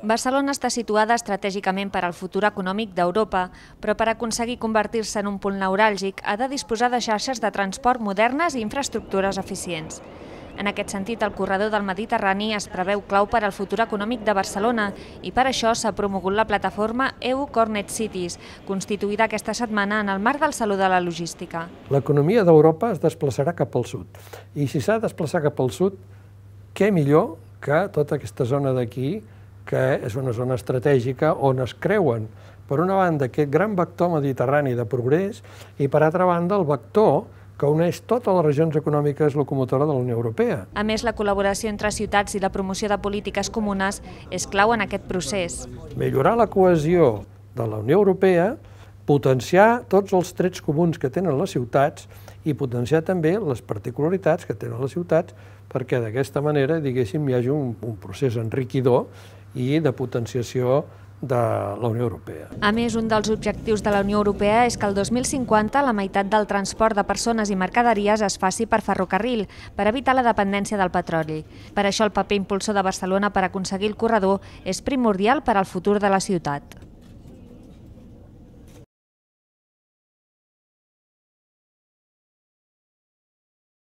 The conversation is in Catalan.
Barcelona està situada estratègicament per al futur econòmic d'Europa, però per aconseguir convertir-se en un punt neuràlgic ha de disposar de xarxes de transport modernes i infraestructures eficients. En aquest sentit, el corredor del Mediterrani es preveu clau per al futur econòmic de Barcelona i per això s'ha promogut la plataforma EU Cornet Cities, constituïda aquesta setmana en el marc del Saló de la Logística. L'economia d'Europa es desplaçarà cap al sud i si s'ha de desplaçar cap al sud, què millor que tota aquesta zona d'aquí que és una zona estratègica on es creuen, per una banda, aquest gran vector mediterrani de progrés i, per altra banda, el vector que uneix totes les regions econòmiques locomotora de la Unió Europea. A més, la col·laboració entre ciutats i la promoció de polítiques comunes és clau en aquest procés. Millorar la cohesió de la Unió Europea, potenciar tots els trets comuns que tenen les ciutats i potenciar també les particularitats que tenen les ciutats perquè d'aquesta manera, diguéssim, hi hagi un, un procés enriquidor i de potenciació de la Unió Europea. A més, un dels objectius de la Unió Europea és que el 2050 la meitat del transport de persones i mercaderies es faci per ferrocarril, per evitar la dependència del petroli. Per això el paper impulsor de Barcelona per aconseguir el corredor és primordial per al futur de la ciutat.